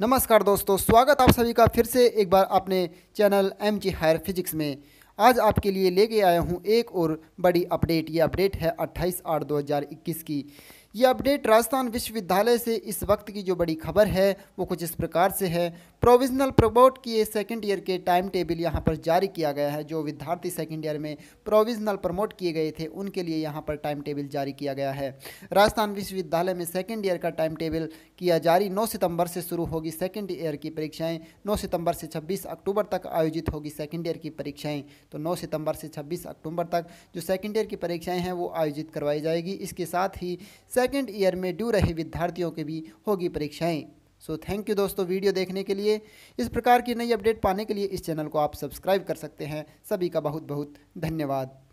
नमस्कार दोस्तों स्वागत आप सभी का फिर से एक बार अपने channel M G higher physics में आज आपके लिए लेके आया हूँ एक और बड़ी अपडेट ये अपडेट है 28 आठ 2021 की ये अपडेट राजस्थान विश्वविद्यालय से इस वक्त की जो बड़ी खबर है वो कुछ इस प्रकार से है प्रोविजनल प्रमोट किए सेकेंड ईयर के टाइम टेबल यहाँ पर जारी किया गया है जो विद्यार्थी सेकेंड ईयर में प्रोविजनल प्रमोट किए गए थे उनके लिए यहाँ पर टाइम टेबल जारी किया गया है राजस्थान विश्वविद्यालय में सेकेंड ईयर का टाइम टेबल किया जारी नौ सितम्बर से शुरू होगी सेकेंड ईयर की परीक्षाएँ नौ सितम्बर से छब्बीस अक्टूबर तक आयोजित होगी सेकेंड ईयर की परीक्षाएँ तो नौ सितम्बर से छब्बीस अक्टूबर तक जो सेकेंड ईयर की परीक्षाएँ हैं वो आयोजित करवाई जाएगी इसके साथ ही सेकेंड ईयर में ड्यू रहे विद्यार्थियों के भी होगी परीक्षाएँ सो थैंक यू दोस्तों वीडियो देखने के लिए इस प्रकार की नई अपडेट पाने के लिए इस चैनल को आप सब्सक्राइब कर सकते हैं सभी का बहुत बहुत धन्यवाद